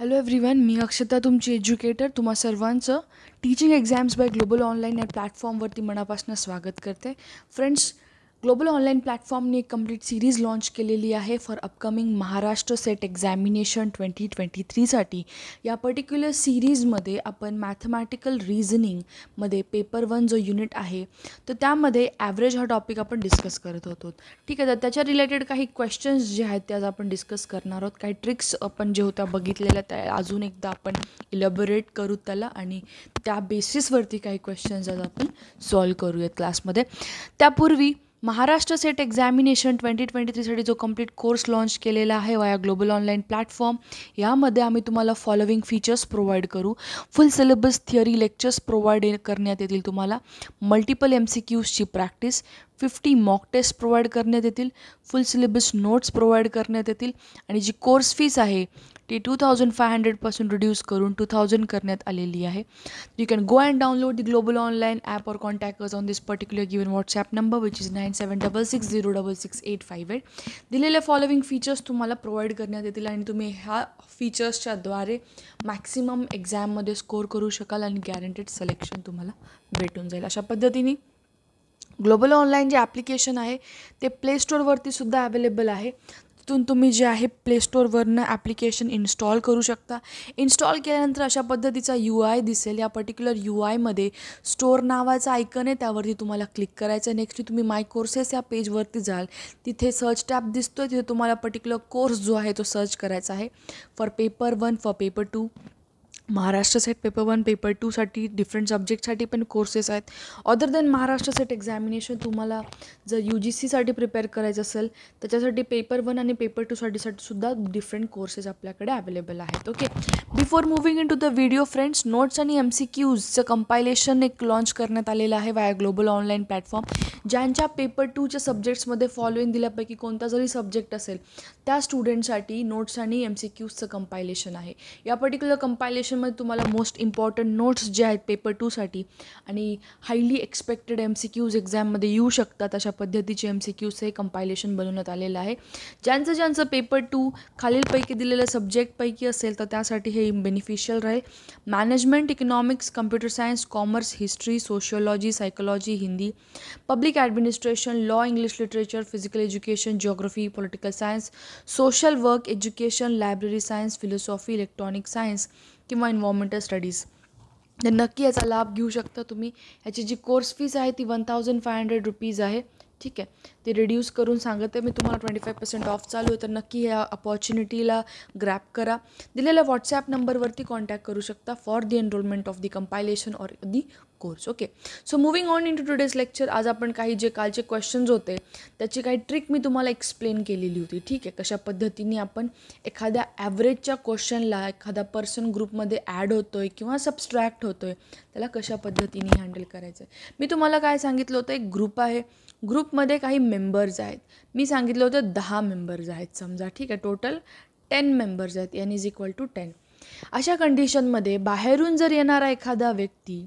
Hello one मी अक्षता तुमची educator तुम्हा सर्वांचं teaching exams by global online या प्लॅटफॉर्मवरती मनापासून स्वागत करते फ्रेंड्स ग्लोबल ऑनलाईन प्लॅटफॉर्मने एक कम्प्लीट सिरीज लाँच केलेली आहे for upcoming Maharashtra SET examination twenty twenty थ्रीसाठी या पर्टिक्युलर सिरीजमध्ये आपण मॅथमॅटिकल रिझनिंगमध्ये पेपर वन जो युनिट आहे तर त्यामध्ये ॲव्हरेज हा टॉपिक आपण डिस्कस करत होतो ठीक आहे तर त्याच्या रिलेटेड काही क्वेश्चन्स जे आहेत त्या आपण डिस्कस करणार आहोत काही ट्रिक्स आपण जे होत्या बघितलेल्या त्या अजून एकदा आपण इलॅबोरेट करू त्याला आणि त्या बेसिसवरती काही क्वेश्चन्स आज आपण सॉल्व करूयात क्लासमध्ये त्यापूर्वी Maharashtra SET examination twenty twenty थ्रीसाठी जो कंप्लीट कोर्स लाँच केलेला आहे वाया ग्लोबल ऑनलाईन प्लॅटफॉर्म यामध्ये आम्ही तुम्हाला फॉलोविंग फीचर्स प्रोव्हाइड करू full syllabus theory lectures provide करण्यात येतील तुम्हाला मल्टिपल एम सी क्यूजची practice fifty mock test provide करण्यात येतील फुल सिलेबस नोट्स प्रोव्हाइड करण्यात येतील आणि जी कोर्स फीस आहे ती टू थाउजंड फाय हंड्रेडपासून रिड्यूस करून टू थाउजंड करण्यात आलेली आहे you can go and download the global online app contact us on this particular given WhatsApp number which is nine seven double six zero double six eight five eight दिलेले following features तुम्हाला provide करण्यात येतील आणि तुम्ही ह्या फीचर्सच्याद्वारे maximum एक्झाममध्ये score करू शकाल आणि गॅरंटेड सिलेक्शन तुम्हाला भेटून जाईल अशा पद्धतीने ग्लोबल ऑनलाईन जे ॲप्लिकेशन आहे ते प्ले स्टोअरवरती सुद्धा अवेलेबल आहे तिथून तुम्ही जे आहे प्लेस्टोरवरनं ॲप्लिकेशन इन्स्टॉल करू शकता इन्स्टॉल केल्यानंतर अशा पद्धतीचा यू आय दिसेल या पर्टिक्युलर यू आयमध्ये स्टोर नावाचा आयकन आहे त्यावरती तुम्हाला क्लिक करायचं नेक्स्ट तुम्ही माय कोर्सेस या पेजवरती जाल तिथे सर्च टॅप दिसतो आहे तिथे तुम्हाला पर्टिक्युलर कोर्स जो आहे तो सर्च करायचा आहे for paper one for paper two Maharashtra SET paper one paper टूसाठी डिफरंट सब्जेक्टसाठी पण कोर्सेस आहेत other than Maharashtra SET examination तुम्हाला जर यू जी सीसाठी प्रिपेअर करायचं असेल त्याच्यासाठी पेपर वन आणि पेपर टूसाठीसाठी सुद्धा डिफरंट कोर्सेस आपल्याकडे अवेलेबल आहेत okay before moving into the video friends notes आणि एम सी क्यूजचं कंपायलेशन एक लॉन्च करण्यात आलेलं आहे वाया ग्लोबल ऑनलाईन प्लॅटफॉर्म ज्यांच्या पेपर टूच्या सब्जेक्ट्समध्ये फॉलोईंग दिल्यापैकी कोणता जरी सब्जेक्ट असेल त्या स्टुडंटसाठी नोट्स आणि एम सी क्यूजचं कंपायलेशन आहे या पर्टिक्युलर कंपायलेशनमध्ये तुम्हाला मोस्ट इम्पॉर्टंट नोट्स जे आहेत पेपर टूसाठी आणि highly expected M C Qs एक्झाममध्ये येऊ शकतात अशा पद्धतीचे एम सी क्यूज हे कंपायलेशन बनवण्यात आलेलं आहे ज्यांचं ज्यांचं पेपर टू खालीलपैकी दिलेल्या सब्जेक्टपैकी असेल तर त्यासाठी हे बेनिफिशियल राहील management economics computer science commerce history sociology psychology Hindi public administration law English literature physical education geography political science social work education library science philosophy electronic science किंवा इन्वॉरमेंटल स्टडीज तर नक्की याचा लाभ घेऊ शकता तुम्ही याची जी कोर्स फीज आहे ती one thousand five hundred rupees आहे ठीक आहे ते रिड्यूस करून सांगते मी तुम्हाला ट्वेंटी फाईव्ह पर्सेंट ऑफ चालू आहे तर नक्की ह्या अपॉर्च्युनिटीला ग्रॅप करा दिलेल्या व्हॉट्सॲप नंबरवरती कॉन्टॅक्ट करू शकता for the enrolment of the compilation or the course okay so moving on into today's lecture आज आपण काही जे कालचे क्वेश्चन्स होते त्याची काही ट्रिक मी तुम्हाला एक्सप्लेन केलेली होती ठीक आहे कशा पद्धतीने आपण एखाद्या ॲव्हरेजच्या क्वेश्चनला एखादा पर्सन ग्रुपमध्ये ॲड होतो आहे किंवा सबस्ट्रॅक्ट होतो आहे त्याला कशा पद्धतीने हँडल करायचं आहे मी तुम्हाला काय सांगितलं होतं एक ग्रुप आहे ग्रुपमध्ये काही मेंबर्स आहेत मी सांगितलं होतं दहा मेंबर्स आहेत समजा ठीक आहे टोटल टेन मेंबर्स आहेत N is equal to ten अशा कंडिशनमध्ये बाहेरून जर येणारा एखादा व्यक्ती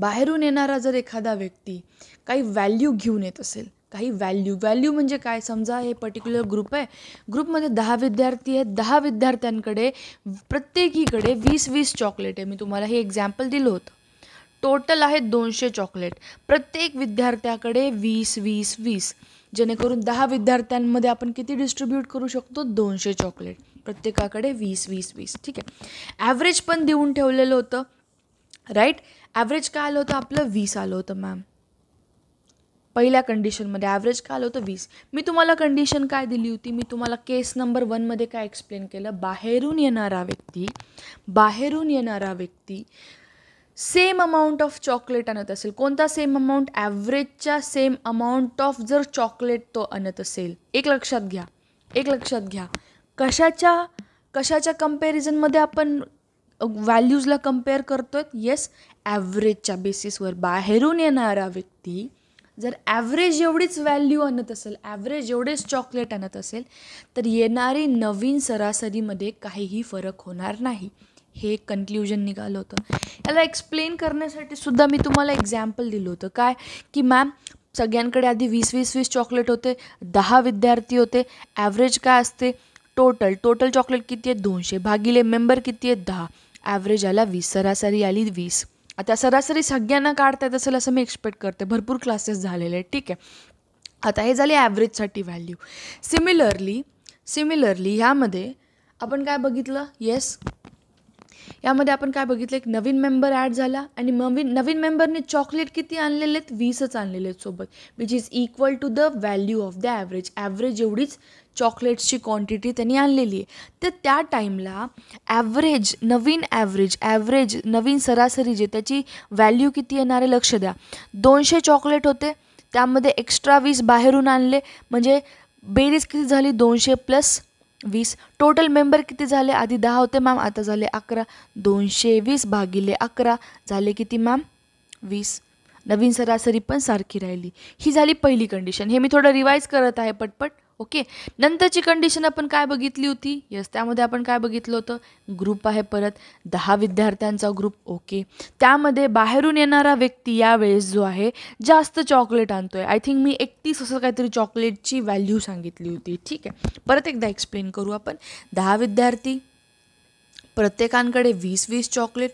बाहेरून येणारा जर एखादा व्यक्ती काही व्हॅल्यू घेऊन येत असेल काही व्हॅल्यू व्हॅल्यू म्हणजे काय समजा हे पर्टिक्युलर ग्रुप आहे ग्रुपमध्ये दहा विद्यार्थी आहेत दहा विद्यार्थ्यांकडे प्रत्येकीकडे वीस वीस चॉकलेट आहे मी तुम्हाला हे एक्झाम्पल दिलं होतं टोटल आहे दोनशे चॉकलेट प्रत्येक विद्यार्थ्याकडे वीस वीस वीस जेणेकरून दहा विद्यार्थ्यांमध्ये आपण किती डिस्ट्रीब्यूट करू शकतो दोनशे चॉकलेट प्रत्येकाकडे वीस वीस वीस ठीक आहे ॲव्हरेज पण देऊन ठेवलेलं होतं राईट ॲव्हरेज काय आलं होतं आपलं वीस आलं होतं मॅम पहिल्या कंडिशनमध्ये ॲव्हरेज काय आलं होतं वीस मी तुम्हाला कंडिशन काय दिली होती मी तुम्हाला केस नंबर वनमध्ये काय एक्सप्लेन केलं बाहेरून येणारा व्यक्ती बाहेरून येणारा व्यक्ती सेम अमाऊंट ऑफ चॉकलेट आणत असेल कोणता सेम अमाऊंट ॲव्हरेजच्या सेम अमाऊंट ऑफ जर चॉकलेट तो आणत असेल एक लक्षात घ्या एक लक्षात घ्या कशाच्या कशाच्या कम्पॅरिझनमध्ये आपण व्हॅल्यूजला कम्पेअर करतो आहेत येस ॲव्हरेजच्या बेसिसवर बाहेरून येणारा व्यक्ती जर ॲव्हरेज एवढीच व्हॅल्यू आणत असेल ॲव्हरेज एवढेच चॉकलेट आणत असेल तर येणारी नवीन सरासरीमध्ये काहीही फरक होणार नाही हे एक कन्क्ल्युजन निघालं होतं याला एक्सप्लेन करण्यासाठी सुद्धा मी तुम्हाला एक्झाम्पल दिलं होतं काय की मॅम सगळ्यांकडे आधी वीस वीस वीस चॉकलेट होते दहा विद्यार्थी होते ॲव्हरेज काय असते टोटल टोटल चॉकलेट किती आहेत दोनशे भागिले मेंबर किती आहेत दहा ॲव्हरेज आला वीस सरासरी आली वीस आता सरासरी सगळ्यांना काढता येत असेल असं मी एक्सपेक्ट करते भरपूर क्लासेस झालेले आहेत ठीक आहे आता हे झाले ॲव्हरेजसाठी व्हॅल्यू सिमिलरली सिमिलरली ह्यामध्ये आपण काय बघितलं येस यामध्ये आपण काय बघितलं एक नवीन मेंबर ॲड झाला आणि नवीन नवीन मेंबरने चॉकलेट किती आणलेले आहेत वीसच आणलेले आहेत सोबत which is equal to the value of the average average एवढीच चॉकलेट्सची क्वांटिटी त्यांनी आणलेली आहे तर त्या टाईमला ॲव्हरेज नवीन ॲव्हरेज ॲव्हरेज नवीन सरासरी जे त्याची व्हॅल्यू किती येणार आहे लक्ष द्या दोनशे चॉकलेट होते त्यामध्ये एक्स्ट्रा वीस बाहेरून आणले म्हणजे बेरीज किती झाली दोनशे प्लस वीस टोटल मेंबर किती झाले आधी दहा होते मॅम आता झाले अकरा दोनशे वीस भागिले अकरा झाले किती मॅम वीस नवीन सरासरी पण सारखी राहिली ही झाली पहिली कंडिशन हे मी थोडं रिवाईज करत आहे पटपट ओके नंतरची कंडिशन आपण काय बघितली होती यस त्यामध्ये आपण काय बघितलं होतं ग्रुप आहे परत दहा विद्यार्थ्यांचा ग्रुप ओके त्यामध्ये बाहेरून येणारा व्यक्ती यावेळेस जो आहे जास्त चॉकलेट आणतो आहे आय थिंक मी एकतीस असं काहीतरी चॉकलेटची व्हॅल्यू सांगितली होती ठीक आहे परत एकदा एक्सप्लेन करू आपण दहा विद्यार्थी प्रत्येकांकडे वीस वीस चॉकलेट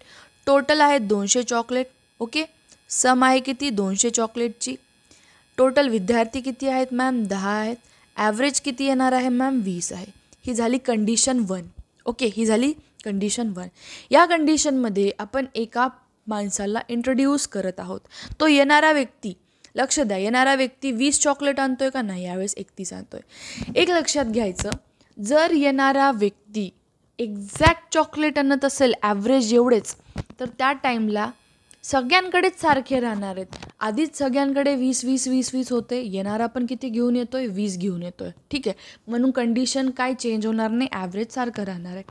टोटल आहे दोनशे चॉकलेट ओके सम आहे किती दोनशे चॉकलेटची टोटल विद्यार्थी किती आहेत मॅम दहा आहेत ॲव्हरेज किती येणार आहे मॅम वीस आहे ही झाली कंडिशन वन ओके ही झाली कंडिशन वन या कंडिशनमध्ये आपण एका माणसाला इंट्रोड्यूस करत आहोत तो येणारा व्यक्ती लक्ष द्या येणारा व्यक्ती वीस चॉकलेट आहे का नाही यावेळेस एकतीस आणतो आहे एक लक्षात घ्यायचं जर येणारा व्यक्ती एक्झॅक्ट चॉकलेट आणत असेल ॲव्हरेज एवढेच तर त्या टाईमला सगळ्यांकडेच सारखे राहणार आहेत आधीच सगळ्यांकडे वीस वीस वीस वीस होते येणारा आपण किती घेऊन येतो आहे वीस घेऊन येतो आहे ठीक आहे म्हणून कंडिशन काय चेंज होणार नाही ॲव्हरेज सारखं राहणार आहे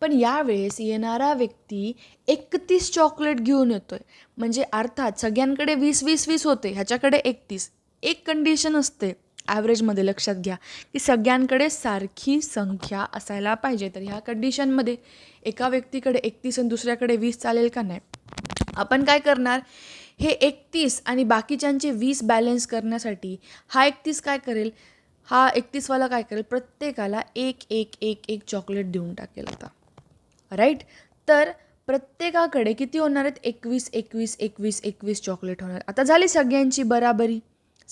पण यावेळेस येणारा व्यक्ती एकतीस चॉकलेट घेऊन येतो आहे म्हणजे अर्थात सगळ्यांकडे वीस वीस वीस होते ह्याच्याकडे एकतीस एक कंडिशन असते ॲव्हरेजमध्ये लक्षात घ्या की सगळ्यांकडे सारखी संख्या असायला पाहिजे तर ह्या कंडिशनमध्ये एका व्यक्तीकडे एकतीस आणि दुसऱ्याकडे वीस चालेल का नाही आपण काय करणार हे एकतीस आणि बाकीच्यांचे वीस बॅलन्स करण्यासाठी हा एकतीस काय करेल हा एकतीसवाला काय करेल प्रत्येकाला एक एक एक एक चॉकलेट देऊन टाकेल आता राईट तर प्रत्येकाकडे किती होणार आहेत एकवीस एकवीस एकवीस एकवीस चॉकलेट होणार आता झाली सगळ्यांची बराबरी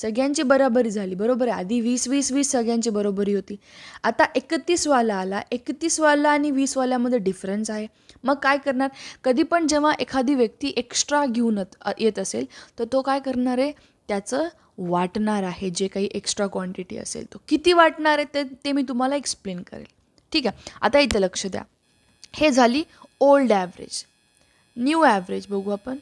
सगळ्यांची बराबरी झाली बरोबर आहे आधी वीस वीस वीस सगळ्यांची बरोबरी होती आता एकतीसवाला आला एकतीसवाला आणि वीसवाल्यामध्ये डिफरन्स आहे मग काय करणार कधी पण जेव्हा एखादी व्यक्ती एक्स्ट्रा घेऊन येत असेल तर तो काय करणार आहे त्याचं वाटणार आहे जे काही एक्स्ट्रा क्वांटिटी असेल तो किती वाटणार आहे ते ते मी तुम्हाला एक्सप्लेन करेल ठीक आहे आता इथं लक्ष द्या हे झाली ओल्ड ॲव्हरेज न्यू ॲव्हरेज बघू आपण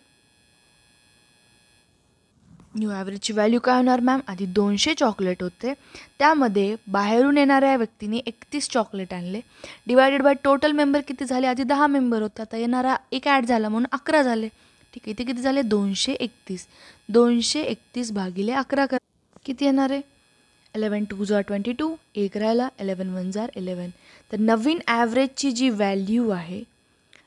न्यू ॲव्हरेजची व्हॅल्यू काय होणार मॅम आधी दोनशे चॉकलेट होते त्यामध्ये बाहेरून येणाऱ्या व्यक्तीने एकतीस चॉकलेट आणले डिवायडेड बाय टोटल मेंबर किती झाले आधी दहा मेंबर होते आता येणारा एक ॲड झाला म्हणून अकरा झाले ठीक आहे ते किती झाले दोनशे एकतीस दोनशे एकतीस भागिले अकरा कर किती येणार आहे इलेवन टू झार ट्वेंटी टू एक राहिला इलेवन वन जार इलेवन तर नवीन ॲव्हरेजची जी व्हॅल्यू आहे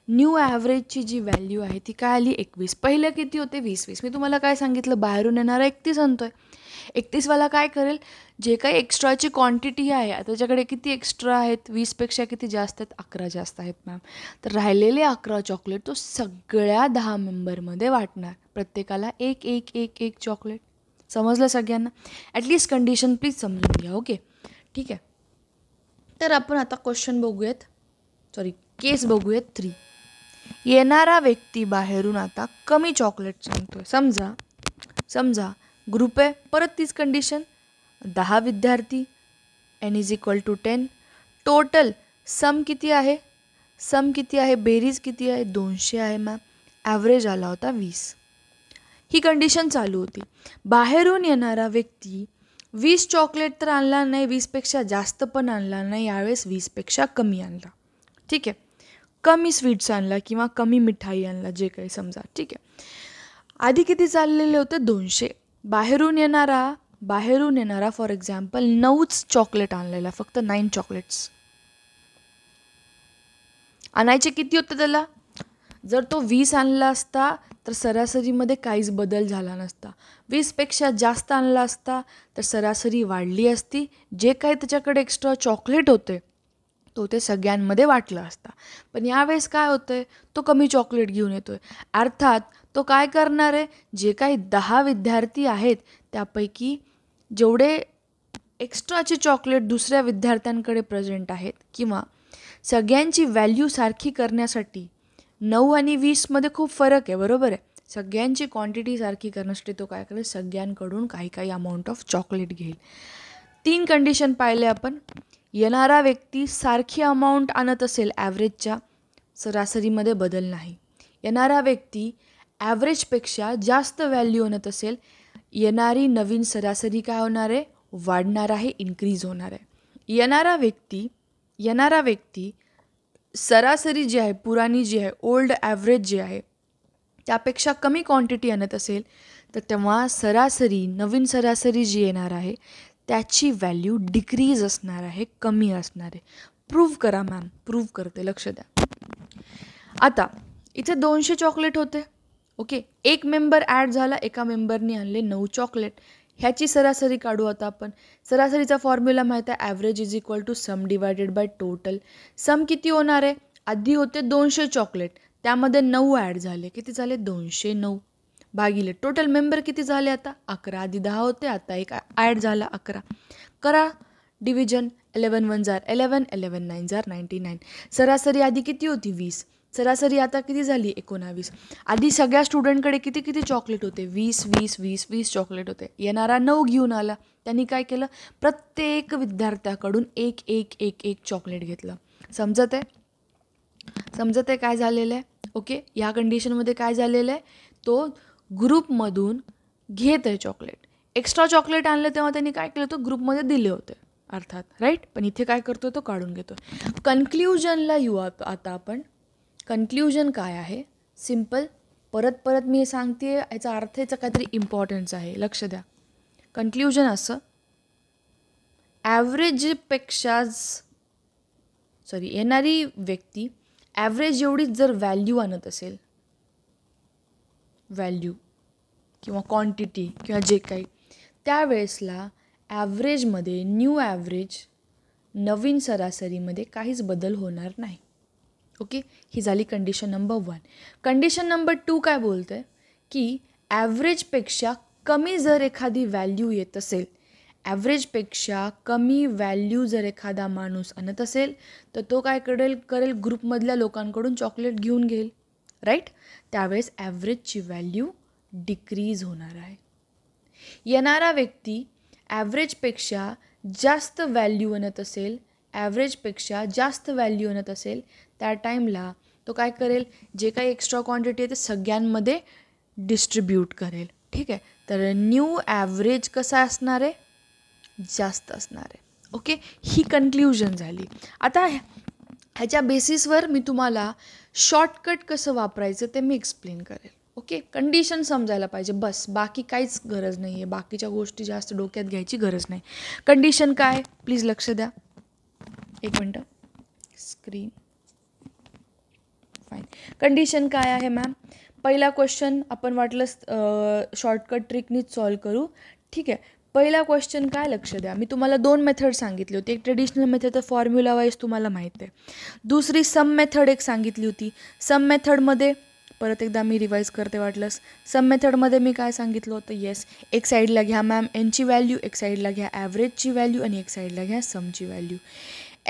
न्यू ॲव्हरेजची जी व्हॅल्यू आहे ती काय आली एकवीस पहिलं किती होते वीस वीस मी तुम्हाला काय सांगितलं बाहेरून येणारा एकतीस आणतो आहे एकतीसवाला काय करेल जे काही एक्स्ट्राची क्वांटिटी आहे त्याच्याकडे किती एक्स्ट्रा आहेत वीसपेक्षा किती जास्त आहेत अकरा जास्त आहेत मॅम तर राहिलेले अकरा चॉकलेट तो सगळ्या दहा मेंबरमध्ये वाटणार प्रत्येकाला एक एक एक एक चॉकलेट समजलं सगळ्यांना ॲटलीस्ट कंडिशन प्लीज समजून घ्या ओके ठीक आहे तर आपण आता क्वेश्चन बघूयात सॉरी केस बघूयात थ्री येणारा व्यक्ती बाहेरून आता कमी चॉकलेट सांगतो आहे समजा समजा ग्रुप आहे परत तीच कंडिशन दहा विद्यार्थी N is equal to ten total sum किती आहे सम किती आहे बेरीज किती आहे दोनशे आहे मॅम ॲव्हरेज आला होता वीस ही कंडिशन चालू होती बाहेरून येणारा व्यक्ती वीस चॉकलेट तर आणला नाही वीसपेक्षा जास्त पण आणला नाही यावेळेस वीसपेक्षा कमी आणला ठीक आहे कमी स्वीट्स आणला किंवा कमी मिठाई आणला जे काही समजा ठीक आहे आधी किती चाललेले होते दोनशे बाहेरून येणारा बाहेरून येणारा फॉर एक्झाम्पल नऊच चॉकलेट आणलेला फक्त नाईन चॉकलेट्स आणायचे किती होते त्याला जर तो वीस आणला असता तर सरासरीमध्ये काहीच बदल झाला नसता वीसपेक्षा जास्त आणला असता तर सरासरी वाढली असती जे काही त्याच्याकडे एक्स्ट्रा चॉकलेट होते तो ते सगळ्यांमध्ये वाटला असता पण यावेळेस काय होतं आहे तो कमी चॉकलेट घेऊन येतो अर्थात तो काय करणार आहे जे काही दहा विद्यार्थी आहेत त्यापैकी जेवढे एक्स्ट्राचे चॉकलेट दुसऱ्या विद्यार्थ्यांकडे प्रेझेंट आहेत किंवा सगळ्यांची व्हॅल्यू सारखी करण्यासाठी नऊ आणि वीसमध्ये खूप फरक आहे बरोबर आहे सगळ्यांची क्वांटिटी सारखी करण्यासाठी तो काय करेल सगळ्यांकडून काही काही अमाऊंट ऑफ चॉकलेट घेईल तीन कंडिशन पाहिले आपण येणारा व्यक्ती सारखी अमाऊंट आणत असेल ॲव्हरेजच्या सरासरीमध्ये बदल नाही येणारा व्यक्ती ॲव्हरेजपेक्षा जास्त व्हॅल्यू आणत असेल येणारी नवीन सरासरी काय होणार आहे वाढणार आहे इन्क्रीज होणार आहे येणारा व्यक्ती येणारा व्यक्ती सरासरी जी आहे पुराणी जी आहे ओल्ड ॲव्हरेज जी आहे त्यापेक्षा कमी क्वांटिटी आणत असेल तर तेव्हा सरासरी नवीन सरासरी जी येणार आहे त्याची व्हॅल्यू डिक्रीज असणार आहे कमी असणार आहे प्रूव्ह करा मॅम प्रूव्ह करते लक्ष द्या आता इथे दोनशे चॉकलेट होते ओके एक मेंबर ॲड झाला एका मेंबरनी आणले नऊ चॉकलेट ह्याची सरासरी काढू आता आपण सरासरीचा फॉर्म्युला माहीत आहे average is equal to sum divided by total sum किती होणार आहे आधी होते दोनशे चॉकलेट त्यामध्ये नऊ ॲड झाले किती झाले दोनशे नऊ भागिले टोटल मेंबर किती झाले आता अकरा आधी दहा होते आता एक ॲड झाला अकरा करा डिव्हिजन एलेवन वन जार इलेवन एलेवन नाईन जार नाईन्टी नाईन सरासरी आधी किती होती वीस सरासरी आता किती झाली एकोणावीस आधी सगळ्या स्टुडंटकडे किती किती चॉकलेट होते वीस वीस वीस वीस चॉकलेट होते येणारा नऊ घेऊन आला त्यांनी काय केलं प्रत्येक विद्यार्थ्याकडून एक एक एक एक चॉकलेट घेतलं समजत आहे समजत आहे काय झालेलं आहे ओके या कंडिशनमध्ये काय झालेलं आहे तो ग्रुपमधून घेत आहे चॉकलेट एक्स्ट्रा चॉकलेट आणलं तेव्हा त्यांनी काय केलं होतं ग्रुपमध्ये दिले होते अर्थात राईट पण इथे काय करतो तो काढून घेतो कन्क्ल्युजनला येऊ आता आपण कन्क्ल्युजन काय आहे सिम्पल परत परत मी हे सांगते याचा अर्थ याचा काहीतरी इम्पॉर्टन्स आहे लक्ष द्या कन्क्ल्युजन असं ॲव्हरेजपेक्षाच सॉरी येणारी व्यक्ती ॲव्हरेज एवढीच जर व्हॅल्यू आणत असेल व्हॅल्यू किंवा क्वांटिटी किंवा जे काही त्यावेळेसला ॲव्हरेजमध्ये न्यू ॲव्हरेज नवीन सरासरीमध्ये काहीच बदल होणार नाही ओके ही झाली condition number one condition number two काय बोलतं आहे की ॲव्हरेजपेक्षा कमी जर एखादी व्हॅल्यू येत असेल ॲव्हरेजपेक्षा कमी व्हॅल्यू जर एखादा माणूस आणत असेल तर तो काय करेल करेल ग्रुपमधल्या लोकांकडून चॉकलेट घेऊन घेईल राईट त्यावेळेस ॲव्हरेजची व्हॅल्यू डिक्रीज होणार आहे येणारा व्यक्ती ॲव्हरेजपेक्षा जास्त व्हॅल्यू आणत असेल ॲव्हरेजपेक्षा जास्त व्हॅल्यू आणत असेल त्या टाईमला तो काय करेल जे काही एक्स्ट्रा क्वांटिटी आहे ते सगळ्यांमध्ये डिस्ट्रीब्यूट करेल ठीक आहे तर न्यू ॲव्हरेज कसा असणार आहे जास्त असणार आहे ओके ही कन्क्ल्युजन झाली आता ह्याच्या बेसिसवर मी तुम्हाला शॉर्टकट कसं वापरायचं ते मी एक्सप्लेन करेल ओके कंडिशन समजायला पाहिजे बस बाकी काहीच गरज नाही आहे बाकीच्या गोष्टी जास्त डोक्यात घ्यायची गरज नाही कंडिशन काय प्लीज लक्ष द्या एक मिनटं स्क्रीन फाईन कंडिशन काय आहे मॅम पहिला क्वेश्चन आपण वाटलं शॉर्टकट ट्रिकनीच सॉल्व करू ठीक आहे पहिला क्वेश्चन काय लक्ष द्या मी तुम्हाला दोन मेथड सांगितली होती एक ट्रेडिशनल मेथड तर फॉर्म्युला वाईज तुम्हाला माहीत आहे दुसरी सम मेथड एक सांगितली होती सम मेथडमध्ये परत एकदा मी रिवाईज करते वाटलंस सम मेथडमध्ये मी काय सांगितलं होतं येस एक साईडला घ्या मॅम एनची व्हॅल्यू एक साईडला घ्या ॲव्हरेजची व्हॅल्यू आणि एक साईडला घ्या समची व्हॅल्यू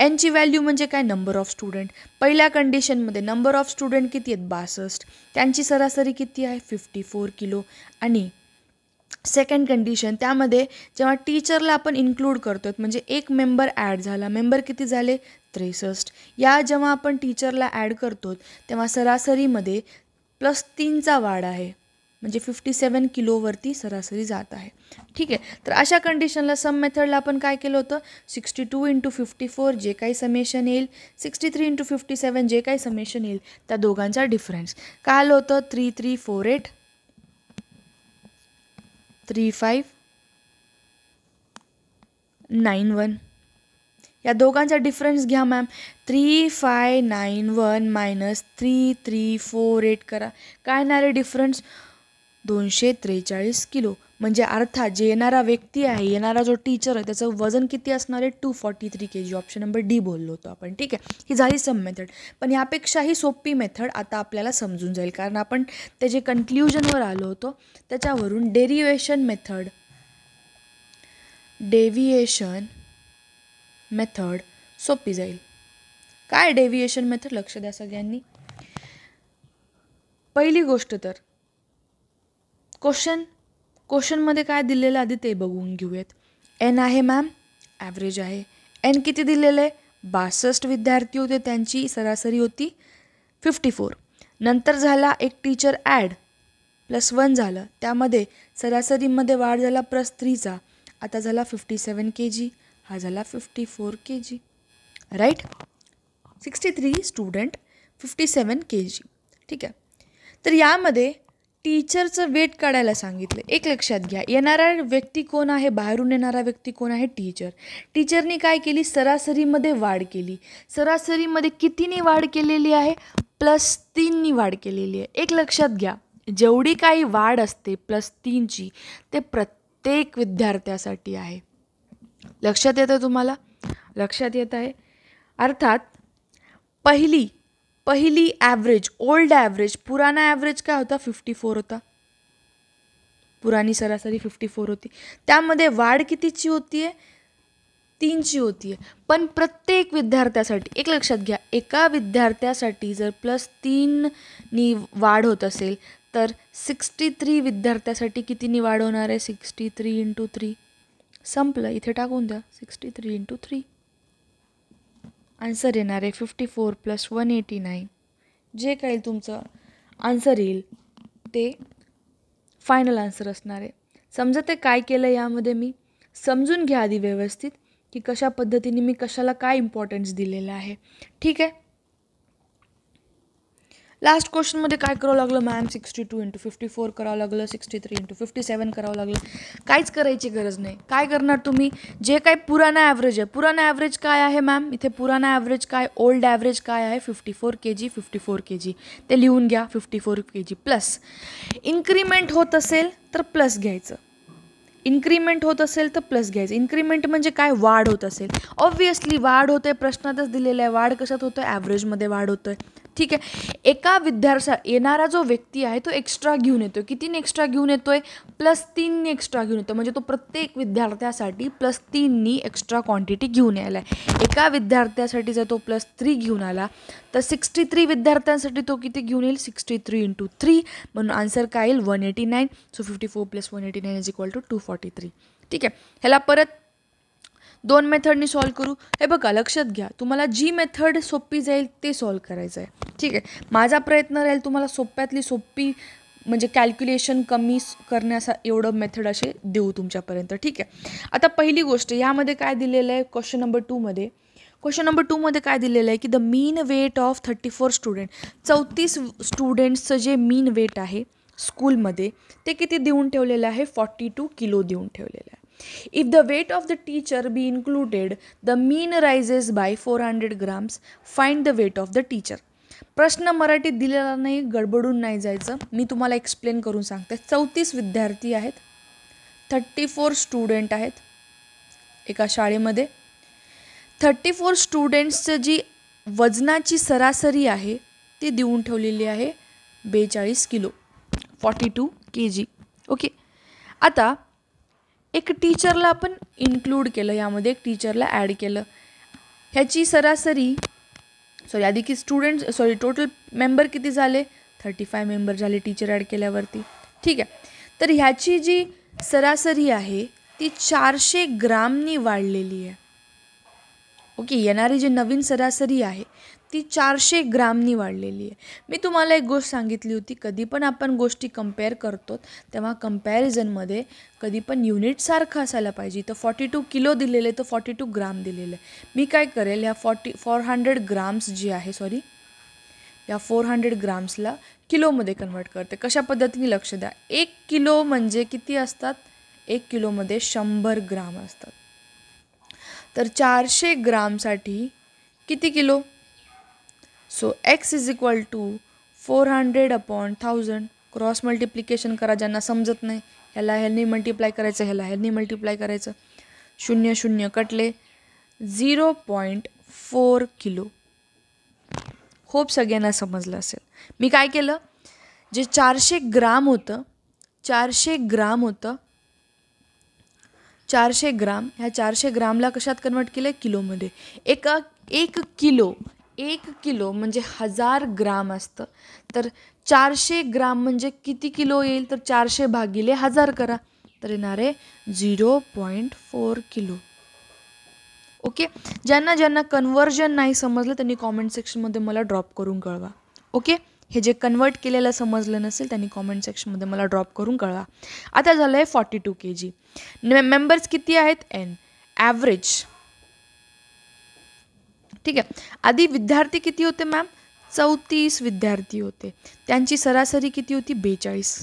एनची व्हॅल्यू म्हणजे काय नंबर ऑफ स्टुडंट पहिल्या कंडिशनमध्ये नंबर ऑफ स्टुडंट किती आहेत बासष्ट त्यांची सरासरी किती आहे फिफ्टी फोर किलो आणि सेकंड कंडिशन त्यामध्ये जेव्हा टीचरला आपण इन्क्लूड करतो म्हणजे एक मेंबर ॲड झाला मेंबर किती झाले त्रेसष्ट या जेव्हा आपण टीचरला ॲड करतो तेव्हा सरासरीमध्ये प्लस तीनचा वाढ आहे म्हणजे फिफ्टी सेवन किलोवरती सरासरी जात आहे ठीक आहे तर अशा कंडिशनला सम मेथडला आपण काय केलं होतं sixty two into fifty four जे काही समेशन येईल sixty three into fifty seven जे काही समेशन येईल त्या दोघांचा डिफरन्स काय आलं होतं three three four eight three five nine one या दोघांचा डिफरन्स घ्या ma'am three five nine one minus three three four eight करा काय येणार आहे डिफरन्स दोनशे त्रेचाळीस किलो म्हणजे अर्थात जे येणारा व्यक्ती आहे येणारा जो टीचर आहे त्याचं वजन किती असणार आहे two forty three K G option number D बोललो होतो आपण ठीक आहे ही झाली सम मेथड पण यापेक्षाही सोपी मेथड आता आपल्याला समजून जाईल कारण आपण ते जे कन्क्ल्युजनवर आलो होतो त्याच्यावरून डेरिवेशन मेथड डेव्हिएशन मेथड सोपी जाईल काय डेव्हिएशन मेथड लक्ष द्या सगळ्यांनी पहिली गोष्ट तर क्वेश्चन क्वेश्चनमध्ये काय दिलेलं आधी ते बघून घेऊयात एन आहे मॅम ॲव्हरेज आहे एन किती दिलेलं आहे बासष्ट विद्यार्थी होते त्यांची सरासरी होती फिफ्टी फोर नंतर झाला एक टीचर ॲड प्लस वन झालं त्यामध्ये सरासरीमध्ये वाढ झाला प्लस थ्रीचा आता झाला फिफ्टी सेवन के जी हा झाला fifty four K G right sixty three student fifty seven K G ठीक आहे तर यामध्ये टीचरचं वेट काढायला सांगितलं एक लक्षात घ्या येणारा व्यक्ती कोण आहे बाहेरून येणारा व्यक्ती कोण आहे टीचर टीचरनी काय केली सरासरीमध्ये वाढ केली सरासरीमध्ये कितीनी वाढ केलेली आहे प्लस तीननी वाढ केलेली आहे एक लक्षात घ्या जेवढी काही वाढ असते प्लस तीनची ते प्रत्येक विद्यार्थ्यासाठी आहे लक्षात येतं तुम्हाला लक्षात येत आहे अर्थात पहिली पहिली ॲव्हरेज ओल्ड ॲव्हरेज पुराना ॲव्हरेज काय होता फिफ्टी फोर होता पुराणी सरासरी फिफ्टी फोर होती त्यामध्ये वाढ कितीची होती आहे तीनची होती आहे पण प्रत्येक विद्यार्थ्यासाठी एक लक्षात घ्या एका विद्यार्थ्यासाठी जर प्लस तीननी वाढ होत असेल तर सिक्स्टी थ्री विद्यार्थ्यासाठी कितीनी वाढ होणार आहे सिक्स्टी थ्री इंटू थ्री संपलं इथे टाकून द्या sixty three into three answer येणार आहे fifty four plus one eighty nine जे काही तुमचं आन्सर येईल ते फायनल आन्सर असणार आहे समजा ते काय केलं यामध्ये मी समजून घ्या आधी व्यवस्थित की कशा पद्धतीने मी कशाला काय इम्पॉर्टन्स दिलेलं आहे ठीक आहे लास्ट क्वेश्चनमध्ये काय करावं लागलं ma'am sixty two into fifty four करावं लागलं sixty three into fifty seven करावं लागलं काहीच करायची गरज नाही काय करणार तुम्ही जे काय पुराना ॲव्हरेज आहे पुराना ॲव्हरेज काय आहे मॅम इथे पुराना ॲव्हरेज काय ओल्ड ॲव्हरेज काय आहे fifty four K G fifty four K G ते लिहून घ्या fifty four K G plus increment होत असेल तर प्लस घ्यायचं इन्क्रीमेंट होत असेल तर प्लस घ्यायचं इन्क्रीमेंट म्हणजे काय वाढ होत असेल ऑब्व्हियसली वाढ होते प्रश्नातच दिलेलं आहे वाढ कशात होतं ॲव्हरेजमध्ये वाढ होतं आहे ठीक आहे एका विद्यार्थ्या येणारा जो व्यक्ती आहे तो एक्स्ट्रा घेऊन येतो किती कितीने एक्स्ट्रा घेऊन येतो आहे प्लस तीननी एक्स्ट्रा घेऊन येतो म्हणजे तो प्रत्येक विद्यार्थ्यासाठी प्लस तीननी एक्स्ट्रा क्वांटिटी घेऊन यायला आहे एका विद्यार्थ्यासाठी जर तो प्लस थ्री घेऊन आला तर सिक्स्टी थ्री विद्यार्थ्यांसाठी तो किती घेऊन येईल सिक्स्टी थ्री इंटू थ्री म्हणून आन्सर काय येईल one eighty nine so fifty four plus one eighty nine is equal to two forty three ठीक आहे ह्याला परत दोन मेथडनी सॉल्व करू हे बघा लक्षात घ्या तुम्हाला जी मेथड सोपी जाईल ते सॉल्व करायचं आहे ठीक आहे माझा प्रयत्न राहील तुम्हाला सोप्यातली सोपी म्हणजे कॅल्क्युलेशन कमी करण्याचा एवढं मेथड असे देऊ तुमच्यापर्यंत ठीक आहे आता पहिली गोष्ट यामध्ये काय दिलेलं आहे क्वेश्चन नंबर टूमध्ये क्वेश्चन नंबर टूमध्ये काय दिलेलं आहे की the mean weight of thirty four student चौतीस स्टुडंट्सचं जे मीन वेट आहे स्कूलमध्ये ते किती देऊन ठेवलेलं आहे फॉर्टी टू किलो देऊन ठेवलेलं आहे If the weight of the teacher be included, the mean rises by 400 grams. Find the weight of the teacher. प्रश्न मराठीत दिलेला नाही गडबडून नाही जायचं मी तुम्हाला एक्सप्लेन करून सांगते चौतीस विद्यार्थी आहेत थर्टी फोर स्टुडंट आहेत एका शाळेमध्ये थर्टी फोर स्टुडंट्सचं जी वजनाची सरासरी आहे ती देऊन ठेवलेली आहे बेचाळीस kilo forty two K G okay आता एक टीचरला आपण इन्क्लूड केलं यामध्ये एक टीचरला ॲड केलं ह्याची सरासरी सॉरी आधी की स्टुडंट सॉरी टोटल मेंबर किती झाले थर्टी फाय मेंबर झाले टीचर ॲड केल्यावरती ठीक आहे तर ह्याची जी सरासरी आहे ती चारशे ग्रामनी वाढलेली आहे ओके येणारी जी नवीन सरासरी आहे ती चारशे ग्रामनी वाढलेली आहे मी तुम्हाला एक गोष्ट सांगितली होती कधी पण आपण गोष्टी कम्पेअर करतो तेव्हा कम्पॅरिझनमध्ये कधी पण युनिटसारखं असायला पाहिजे तर फॉर्टी टू किलो दिलेलं आहे तर फॉर्टी टू ग्राम दिलेलं आहे मी काय करेल ह्या फॉर्टी फोर हंड्रेड ग्राम्स जी आहे सॉरी या फोर हंड्रेड ग्राम्सला किलोमध्ये कन्वर्ट करते कशा पद्धतीने लक्ष द्या एक किलो म्हणजे किती असतात एक किलोमध्ये शंभर ग्राम असतात तर चारशे ग्रामसाठी किती kilo so X is equal to four hundred upon thousand cross multiplication करा ज्यांना समजत नाही ह्याला ह्यानी मल्टिप्लाय करायचं ह्याला ह्यानी मल्टिप्लाय करायचं शून्य शून्य कटले zero point four kilo hope सगळ्यांना समजलं असेल मी काय केलं जे चारशे ग्राम होतं चारशे ग्राम होतं चारशे ग्राम ह्या चारशे ग्रामला कशात कन्वर्ट केलं आहे किलोमध्ये एका एक किलो एक किलो म्हणजे हजार ग्राम असतं तर चारशे ग्राम म्हणजे किती किलो येईल तर चारशे भागिले हजार करा तर येणार आहे zero point four kilo okay ज्यांना ज्यांना कन्वर्जन नाही समजलं त्यांनी कॉमेंट सेक्शनमध्ये मला ड्रॉप करून कळवा ओके हे जे कन्वर्ट केलेलं समजलं नसेल त्यांनी कॉमेंट सेक्शनमध्ये मला ड्रॉप करून कळवा आता झालं आहे forty two K G members किती आहेत एन ॲव्हरेज ठीक आहे आधी विद्यार्थी किती होते मॅम चौतीस विद्यार्थी होते त्यांची सरासरी किती होती बेचाळीस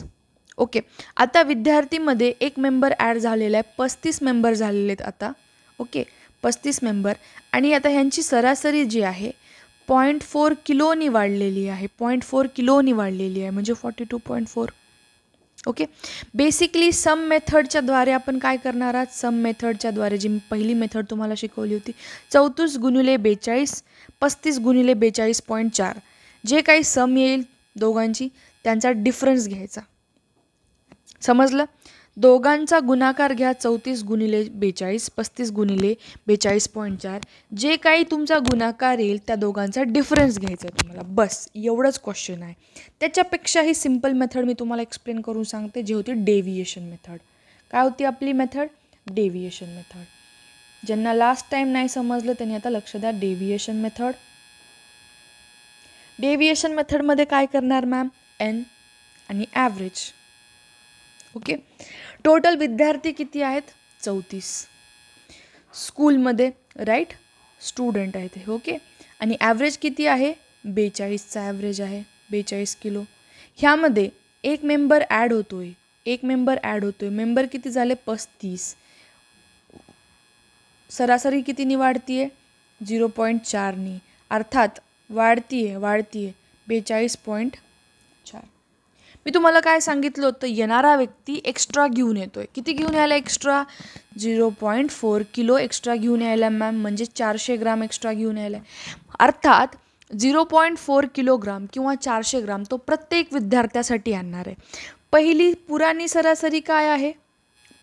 ओके आता विद्यार्थीमध्ये एक मेंबर ॲड झालेला आहे पस्तीस मेंबर झालेले आहेत आता ओके पस्तीस मेंबर आणि आता ह्यांची सरासरी जी आहे पॉईंट फोर किलोनी वाढलेली आहे पॉईंट फोर किलोनी वाढलेली आहे म्हणजे forty two point four okay basically sum मेथडच्याद्वारे आपण काय करणार आहात सम द्वारे जी पहिली मेथड तुम्हाला शिकवली होती चौतीस गुणिले बेचाळीस पस्तीस गुणिले बेचाळीस पॉईंट चार जे काही सम येईल दोघांची त्यांचा डिफरन्स घ्यायचा समजलं दोघांचा गुणाकार घ्या चौतीस गुणिले बेचाळीस पस्तीस गुणिले बेचाळीस पॉईंट चार जे काही तुमचा गुणाकार येईल त्या दोघांचा डिफरन्स घ्यायचा आहे तुम्हाला बस एवढंच क्वेश्चन आहे त्याच्यापेक्षा ही सिम्पल मेथड मी तुम्हाला एक्सप्लेन करून सांगते जी होती डेव्हिएशन मेथड काय होती आपली मेथड डेव्हिएशन मेथड ज्यांना लास्ट टाईम नाही समजलं त्यांनी आता लक्ष द्या डेव्हिएशन मेथड डेव्हिएशन मेथडमध्ये काय करणार मॅम एन आणि ॲव्हरेज ओके टोटल विद्यार्थी किती आहेत चौतीस स्कूलमध्ये राईट स्टुडंट आहेत ओके आणि ॲव्हरेज किती आहे बेचाळीसचा ॲव्हरेज आहे बेचाळीस किलो ह्यामध्ये एक मेंबर ॲड होतो आहे एक मेंबर ॲड होतो आहे मेंबर किती झाले पस्तीस सरासरी कितीनी वाढती आहे झिरो पॉईंट चारनी अर्थात वाढती आहे वाढती आहे बेचाळीस पॉईंट चार मी तुम्हाला काय सांगितलं होतं येणारा व्यक्ती एक्स्ट्रा घेऊन येतो आहे किती घेऊन यायला extra zero point four kilo extra घेऊन यायला मॅम म्हणजे चारशे ग्राम एक्स्ट्रा घेऊन यायला अर्थात झिरो पॉईंट फोर किलोग्राम किंवा चारशे ग्राम तो प्रत्येक विद्यार्थ्यासाठी आणणार आहे पहिली पुराणी सरासरी काय आहे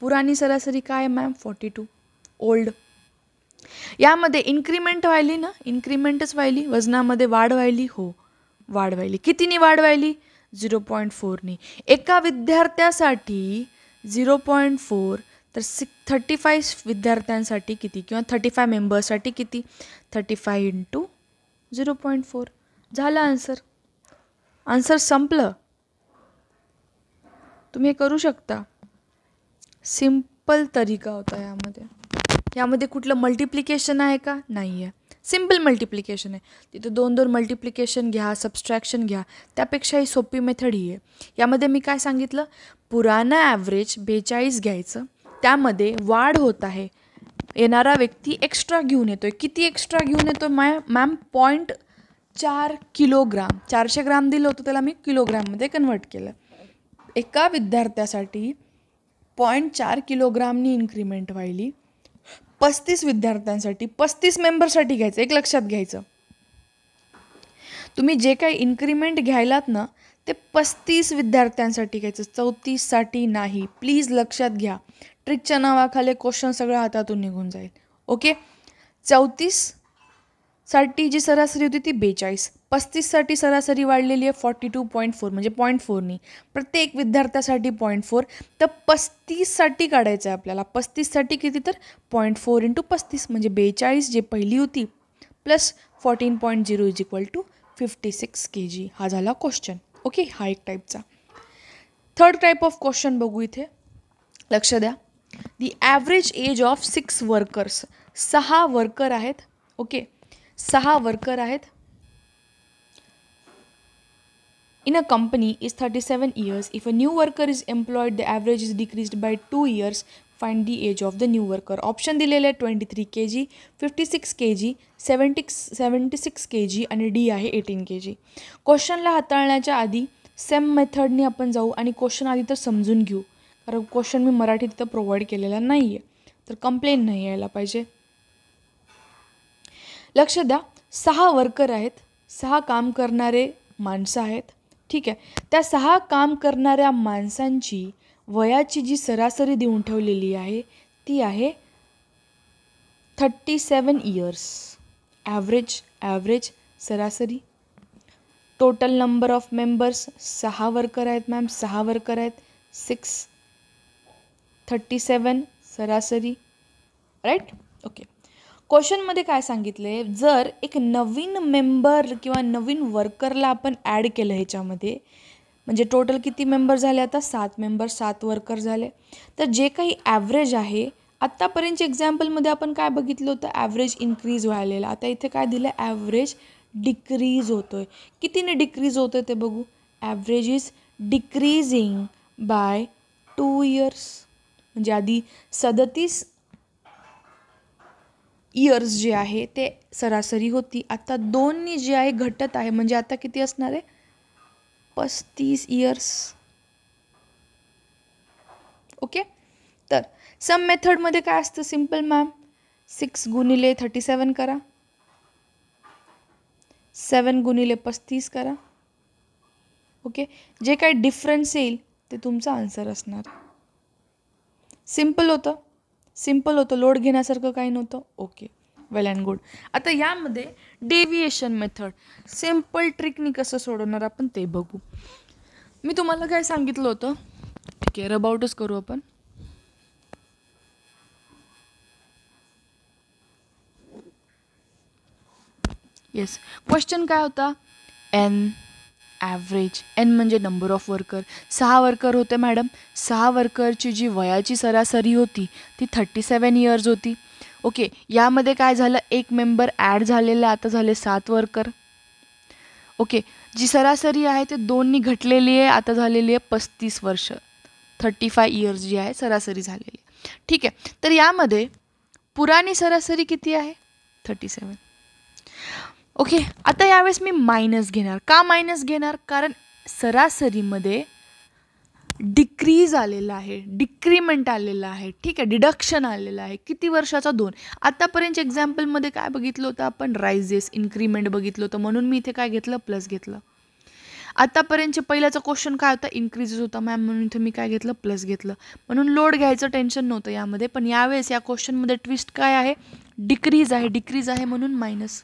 पुराणी सरासरी काय आहे मॅम फॉर्टी टू ओल्ड यामध्ये इन्क्रीमेंट व्हायली ना इन्क्रीमेंटच व्हायली वजनामध्ये वाढ व्हायली हो वाढ व्हायली कितीने वाढ व्हायली झिरो पॉईंट फोरनी एका विद्यार्थ्यासाठी झिरो पॉईंट फोर तर सिक थर्टी फाय विद्यार्थ्यांसाठी किती किंवा थर्टी फाय मेंबर्ससाठी किती thirty five into zero point four झालं आन्सर आन्सर संपलं तुम्ही हे करू शकता सिम्पल तरीका होता यामध्ये यामध्ये कुठलं मल्टिप्लिकेशन आहे का नाही आहे सिम्पल मल्टिप्लिकेशन आहे तिथं दोन दोन मल्टिप्लिकेशन घ्या सबस्ट्रॅक्शन घ्या त्यापेक्षा ही सोपी मेथड ही आहे यामध्ये मी काय सांगितलं पुराणं ॲव्हरेज बेचाळीस घ्यायचं त्यामध्ये वाढ होत आहे येणारा व्यक्ती एक्स्ट्रा घेऊन येतो आहे किती एक्स्ट्रा घेऊन येतो मॅ मॅम पॉईंट चार किलोग्राम चारशे ग्राम दिलं होतं त्याला मी किलोग्राममध्ये कन्वर्ट केलं एका विद्यार्थ्यासाठी पॉईंट चार किलोग्रामनी इन्क्रीमेंट व्हायली पस्तीस विद्यार्थ्यांसाठी पस्तीस मेंबरसाठी घ्यायचं एक लक्षात घ्यायचं तुम्ही जे काही इन्क्रीमेंट घ्यायलात ना ते पस्तीस विद्यार्थ्यांसाठी घ्यायचं चौतीससाठी नाही प्लीज लक्षात घ्या ट्रिकच्या नावाखाली क्वेश्चन सगळं हातातून निघून जाईल ओके साठी जी सरासरी होती ती बेचाळीस पस्तीससाठी सरासरी वाढलेली आहे फॉर्टी टू पॉईंट फोर म्हणजे पॉईंट फोरनी प्रत्येक विद्यार्थ्यासाठी पॉईंट फोर तर पस्तीससाठी काढायचं आहे आपल्याला पस्तीससाठी किती तर पॉईंट फोर इंटू पस्तीस म्हणजे बेचाळीस जे पहिली होती plus fourteen point zero is equal to fifty six K G हा झाला क्वेश्चन ओके हा एक टाईपचा थर्ड टाईप ऑफ क्वेश्चन बघू इथे लक्ष द्या the average age of six workers सहा वर्कर आहेत ओके सहा वर्कर आहेत In a company is 37 years if a new worker is employed, the average इज decreased by 2 years Find the age of the new worker option दिलेले आहे twenty three K G fifty six K G six K G आणि D आहे eighteen के जी क्वेश्चनला हाताळण्याच्या आधी same मेथडने आपण जाऊ आणि क्वेश्चन आधी तर समजून घेऊ कारण क्वेश्चन मी मराठीत तिथं प्रोव्हाइड केलेला नाही आहे तर कंप्लेन नाही यायला पाहिजे लक्ष द्या सहा वर्कर आहेत सहा काम करणारे माणसं आहेत ठीक आहे त्या सहा काम करणाऱ्या माणसांची वयाची जी सरासरी देऊन ठेवलेली आहे ती आहे thirty seven years average average सरासरी टोटल नंबर ऑफ मेंबर्स सहा वर्कर आहेत मॅम सहा वर्कर आहेत सिक्स थर्टी सेवन सरासरी राईट ओके क्वेश्चनमध्ये काय सांगितले जर एक नवीन मेंबर किंवा नवीन वर्करला आपण ॲड केलं ह्याच्यामध्ये म्हणजे टोटल किती मेंबर झाले आता सात मेंबर सात वर्कर झाले तर जे काही ॲव्हरेज आहे आत्तापर्यंतच्या एक्झाम्पलमध्ये आपण काय बघितलं होतं ॲव्हरेज इन्क्रीज व्हायलेला आता इथे काय दिलं ॲव्हरेज डिक्रीज होतो आहे कितीने डिक्रीज होतोय ते बघू average is decreasing by two years म्हणजे आधी सदतीस इयर्स जे आहे ते सरासरी होती आता दोन्ही जे आहे घटत आहे म्हणजे आता किती असणार आहे पस्तीस इयर्स ओके तर सम मेथडमध्ये काय असतं सिम्पल मॅम सिक्स गुणिले थर्टी सेवन करा सेवन गुणिले पस्तीस करा ओके जे काही डिफरन्स येईल ते तुमचा आन्सर असणार सिम्पल होतं सिम्पल होतं लोड घेण्यासारखं काही नव्हतं ओके वेल अँड गुड आता यामध्ये डेव्हिएशन मेथड सिम्पल ट्रिकनी कसं सोडवणार आपण ते बघू मी तुम्हाला काय सांगितलं होतं ठीक आहे रबआउटच करू आपण येस क्वेश्चन काय होता एन ॲव्हरेज एन म्हणजे नंबर ऑफ वर्कर सहा वर्कर होते मॅडम सहा वर्करची जी वयाची सरासरी होती ती थर्टी सेवन इयर्स होती ओके यामध्ये काय झालं एक मेंबर ॲड झालेला आता झाले सात वर्कर ओके जी सरासरी आहे ते दोननी घटलेली आहे आता झालेली आहे पस्तीस वर्ष थर्टी फाय इयर्स जी आहे सरासरी झालेली ठीक आहे तर यामध्ये पुराणी सरासरी किती आहे थर्टी सेवन ओके आता यावेळेस मी मायनस घेणार का मायनस घेणार कारण सरासरीमध्ये डिक्रीज आलेला आहे डिक्रीमेंट आलेलं आहे ठीक आहे डिडक्शन आलेलं आहे किती वर्षाचा दोन आतापर्यंतच्या एक्झाम्पलमध्ये काय बघितलं होतं आपण रायझेस इन्क्रीमेंट बघितलं होतं म्हणून मी इथे काय घेतलं प्लस घेतलं आतापर्यंतचे पहिल्याचा क्वेश्चन काय होता इन्क्रीजेस होता मॅम म्हणून इथे मी काय घेतलं प्लस घेतलं म्हणून लोड घ्यायचं टेन्शन नव्हतं यामध्ये पण यावेळेस या क्वेश्चनमध्ये ट्विस्ट काय आहे डिक्रीज आहे डिक्रीज आहे म्हणून मायनस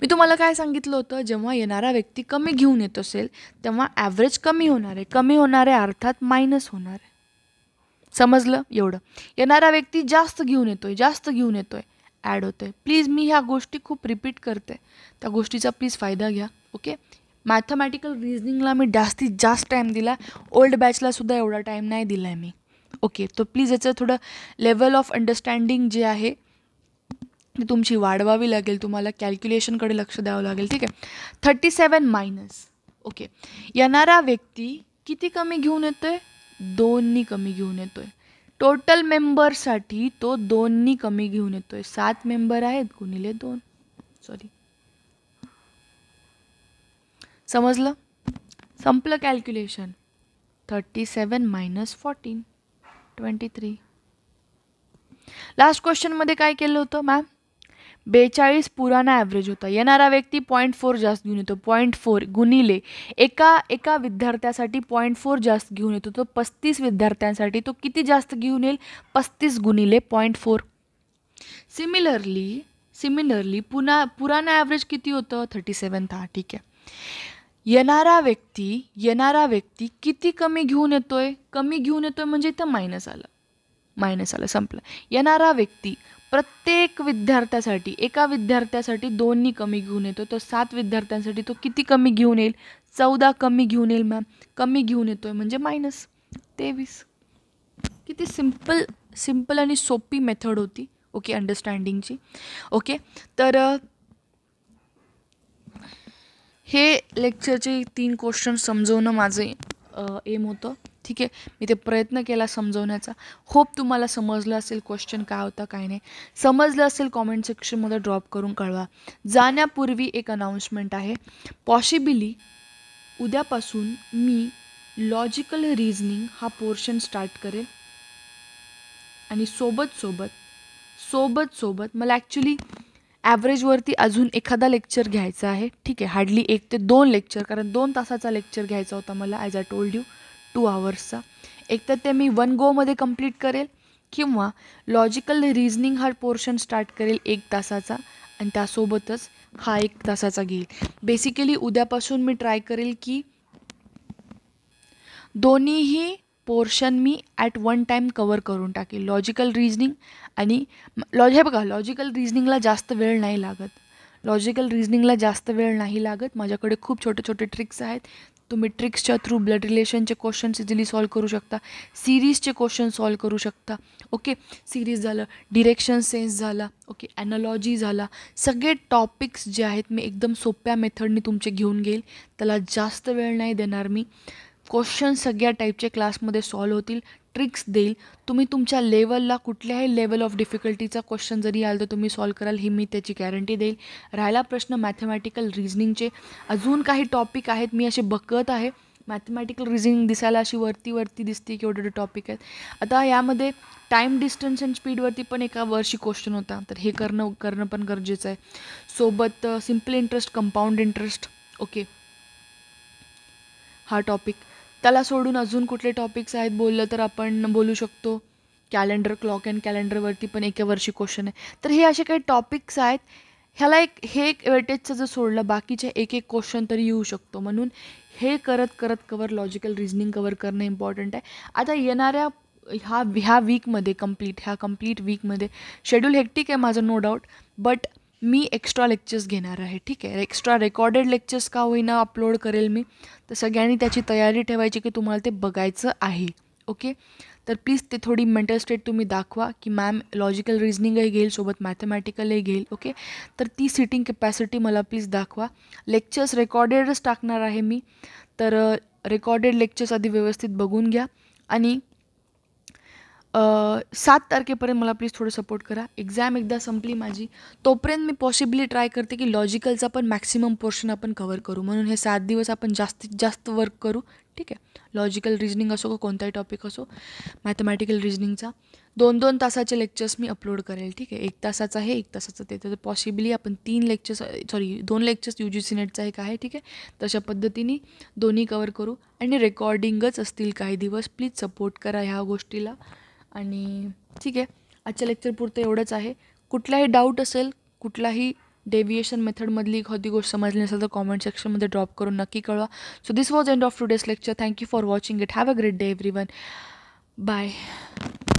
मी तुम्हाला काय सांगितलं होतं जेव्हा येणारा व्यक्ती कमी घेऊन येत असेल तेव्हा ॲव्हरेज कमी होणार आहे कमी होणार आहे अर्थात मायनस होणार आहे समजलं एवढं येणारा व्यक्ती जास्त घेऊन येतो जास्त घेऊन येतो आहे ॲड होतोय आहे प्लीज मी ह्या गोष्टी खूप रिपीट करते त्या गोष्टीचा प्लीज फायदा घ्या ओके मॅथमॅटिकल रिजनिंगला मी जास्तीत जास्त टाईम दिला ओल्ड बॅचलासुद्धा एवढा टाईम नाही दिला आहे मी ओके तो प्लीज याचं थोडं लेवल ऑफ अंडरस्टँडिंग जे आहे ती तुमची वाढवावी लागेल तुम्हाला कॅल्क्युलेशनकडे लक्ष द्यावं लागेल ठीक आहे थर्टी सेवन मायनस ओके येणारा व्यक्ती किती कमी घेऊन येतो आहे दोननी कमी घेऊन येतो आहे टोटल मेंबरसाठी तो दोननी कमी घेऊन येतो आहे सात मेंबर आहेत गुणिले दोन सॉरी समजलं संपलं calculation thirty seven minus fourteen twenty three last क्वेश्चनमध्ये काय केलं होतं मॅम बेचाळीस पुराणा ॲव्हरेज होता येणारा व्यक्ती पॉईंट फोर जास्त घेऊन येतो पॉईंट फोर गुणिले एका एका विद्यार्थ्यासाठी पॉईंट फोर जास्त घेऊन येतो तो पस्तीस विद्यार्थ्यांसाठी तो किती जास्त घेऊन येईल पस्तीस गुणिले पॉईंट फोर सिमिलरली सिमिलरली पुन्हा पुराणा ॲव्हरेज किती होतं थर्टी सेवन हा ठीक आहे येणारा व्यक्ती येणारा व्यक्ती किती कमी घेऊन येतो कमी घेऊन येतो म्हणजे इथं मायनस आलं मायनस आलं संपलं येणारा व्यक्ती प्रत्येक विद्यार्थ्यासाठी एका विद्यार्थ्यासाठी दोन्ही कमी घेऊन येतो तो सात विद्यार्थ्यांसाठी तो किती कमी घेऊन येईल चौदा कमी घेऊन येईल मॅम कमी घेऊन येतो म्हणजे मायनस तेवीस किती सिम्पल सिंपल आणि सोपी मेथड होती ओके अंडरस्टँडिंगची ओके तर हे लेक्चरचे तीन क्वेश्चन समजवणं माझं एम होतं ठीक आहे मी ते प्रयत्न केला समजवण्याचा होप तुम्हाला समजलं असेल क्वेश्चन काय होता काय नाही समजलं असेल कॉमेंट सेक्शनमध्ये ड्रॉप करून कळवा जाण्यापूर्वी एक अनाऊन्समेंट आहे पॉसिबिली उद्यापासून मी लॉजिकल रिजनिंग हा पोर्शन स्टार्ट करेल आणि सोबत सोबत सोबत सोबत मला ॲक्च्युली ॲव्हरेजवरती अजून एखादा लेक्चर घ्यायचा आहे ठीक आहे हार्डली एक ते दोन लेक्चर कारण दोन तासाचा लेक्चर घ्यायचा होता मला as I told you two आवर्सचा तर ते मी वन गोमध्ये कंप्लीट करेल किंवा लॉजिकल रिजनिंग हा पोर्शन स्टार्ट करेल एक तासाचा आणि त्यासोबतच हा एक तासाचा घेईल बेसिकली उद्यापासून मी ट्राय करेल की दोन्हीही पोर्शन मी ॲट वन टाईम कवर करून टाकेल लॉजिकल रिजनिंग आणि लॉज हे बघा लॉजिकल रिजनिंगला जास्त वेळ नाही लागत लॉजिकल रिजनिंगला जास्त वेळ नाही लागत माझ्याकडे खूप छोटे छोटे ट्रिक्स आहेत तुम्ही ट्रिक्सच्या थ्रू ब्लड रिलेशनचे क्वेश्चन्स इझिली सॉल्व करू शकता सिरीजचे क्वेश्चन सॉल्व करू शकता ओके सिरीज झालं डिरेक्शन सेन्स झाला ओके ॲनॉलॉजी झाला सगळे टॉपिक्स जे आहेत मी एकदम सोप्या मेथडनी तुमचे घेऊन घेईल त्याला जास्त वेळ नाही देणार मी क्वेश्चन सगळ्या टाईपचे क्लासमध्ये सॉल्व होतील ट्रिक्स देईल तुम्ही तुमच्या लेवलला कुठल्याही लेवल ऑफ डिफिकल्टीचा क्वेश्चन जरी आला तर तुम्ही सॉल्व कराल ही मी त्याची गॅरंटी देईल राहिला प्रश्न मॅथमॅटिकल रिजनिंगचे अजून काही टॉपिक आहेत मी असे बघत आहे मॅथमॅटिकल रिझनिंग दिसायला अशी वरती वरती दिसते की एवढे टॉपिक आहेत आता यामध्ये टाईम डिस्टन्स अँड स्पीडवरती पण एका वर्षी क्वेश्चन होता तर हे करणं करणं पण गरजेचं आहे सोबत simple interest compound interest okay हा टॉपिक त्याला सोडून अजून कुठले टॉपिक्स आहेत बोललं तर आपण बोलू शकतो कॅलेंडर क्लॉक अँड कॅलेंडरवरती पण एका वर्षी क्वेश्चन आहे तर हे असे काही टॉपिक्स आहेत ह्याला एक हे एक वेटेजचं जर सोडलं बाकीचे एक एक क्वेश्चन तरी येऊ शकतो म्हणून हे करत करत कवर लॉजिकल रिजनिंग कवर करणं इम्पॉर्टंट आहे आता येणाऱ्या ह्या ह्या वीकमध्ये कम्प्लीट ह्या कम्प्लीट वीकमध्ये शेड्यूल हेक्टिक आहे माझं नो डाऊट बट मी एक्स्ट्रा लेक्चर्स घेणार आहे ठीक आहे एक्स्ट्रा रेकॉर्डेड लेक्चर्स का होईना अपलोड करेल मी तर सगळ्यांनी त्याची तयारी ठेवायची की तुम्हाला ते बघायचं आहे ओके तर प्लीज ते थोडी मेंटल स्टेट तुम्ही दाखवा की मॅम लॉजिकल रिजनिंगही घेईल सोबत मॅथमॅटिकलही घेईल ओके तर ती सिटिंग कॅपॅसिटी मला प्लीज दाखवा लेक्चर्स रेकॉर्डेडच टाकणार आहे मी तर रेकॉर्डेड लेक्चर्स आधी व्यवस्थित बघून घ्या आणि सात तारखेपर्यंत मला प्लीज थोडं सपोर्ट करा एक्झाम एकदा संपली माझी तोपर्यंत मी पॉसिबली ट्राय करते की लॉजिकलचा पण मॅक्सिमम पोर्शन आपण कवर करू म्हणून हे सात दिवस आपण जास्तीत जास्त वर्क करू ठीक आहे लॉजिकल रिजनिंग असो का कोणताही टॉपिक असो मॅथमॅटिकल रिजनिंगचा दोन दोन तासाचे लेक्चर्स मी अपलोड करेल ठीक आहे एक तासाचा हे एक तासाचं ते तर पॉसिबली आपण तीन लेक्चर्स सॉरी दोन लेक्चर्स यू जी सी नेटचा एक आहे ठीक आहे तशा पद्धतीने दोन्ही कवर करू आणि रेकॉर्डिंगच असतील काही दिवस प्लीज सपोर्ट करा ह्या गोष्टीला आणि ठीक आहे आजच्या लेक्चरपुरतं एवढंच आहे कुठलाही डाऊट असेल कुठलाही डेव्हिएशन मेथडमधली एखादी गोष्ट समजली नसेल तर कॉमेंट सेक्शनमध्ये ड्रॉप करून नक्की कळवा so this was end of today's lecture thank you for watching it have a great day everyone bye